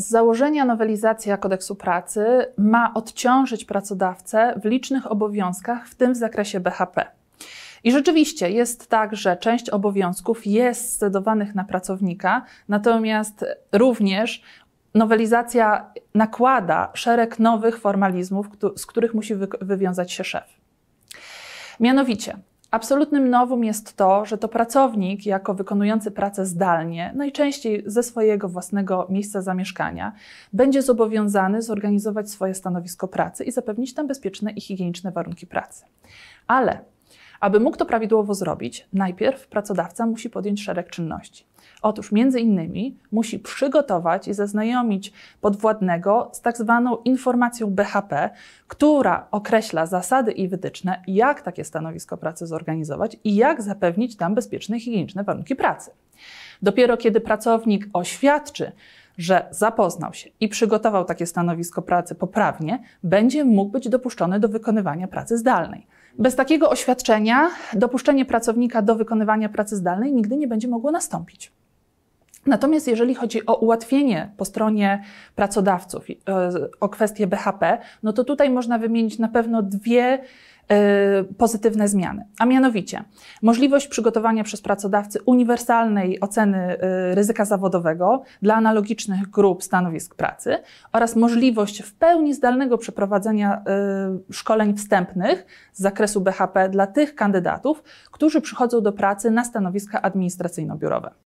Z założenia nowelizacja kodeksu pracy ma odciążyć pracodawcę w licznych obowiązkach, w tym w zakresie BHP. I rzeczywiście jest tak, że część obowiązków jest scedowanych na pracownika, natomiast również nowelizacja nakłada szereg nowych formalizmów, z których musi wywiązać się szef. Mianowicie, Absolutnym nowum jest to, że to pracownik, jako wykonujący pracę zdalnie, najczęściej ze swojego własnego miejsca zamieszkania, będzie zobowiązany zorganizować swoje stanowisko pracy i zapewnić tam bezpieczne i higieniczne warunki pracy. Ale aby mógł to prawidłowo zrobić, najpierw pracodawca musi podjąć szereg czynności. Otóż między innymi musi przygotować i zaznajomić podwładnego z tak zwaną informacją BHP, która określa zasady i wytyczne, jak takie stanowisko pracy zorganizować i jak zapewnić tam bezpieczne i higieniczne warunki pracy. Dopiero kiedy pracownik oświadczy, że zapoznał się i przygotował takie stanowisko pracy poprawnie, będzie mógł być dopuszczony do wykonywania pracy zdalnej. Bez takiego oświadczenia dopuszczenie pracownika do wykonywania pracy zdalnej nigdy nie będzie mogło nastąpić. Natomiast jeżeli chodzi o ułatwienie po stronie pracodawców e, o kwestię BHP, no to tutaj można wymienić na pewno dwie Y, pozytywne zmiany. A mianowicie możliwość przygotowania przez pracodawcy uniwersalnej oceny y, ryzyka zawodowego dla analogicznych grup stanowisk pracy oraz możliwość w pełni zdalnego przeprowadzenia y, szkoleń wstępnych z zakresu BHP dla tych kandydatów, którzy przychodzą do pracy na stanowiska administracyjno-biurowe.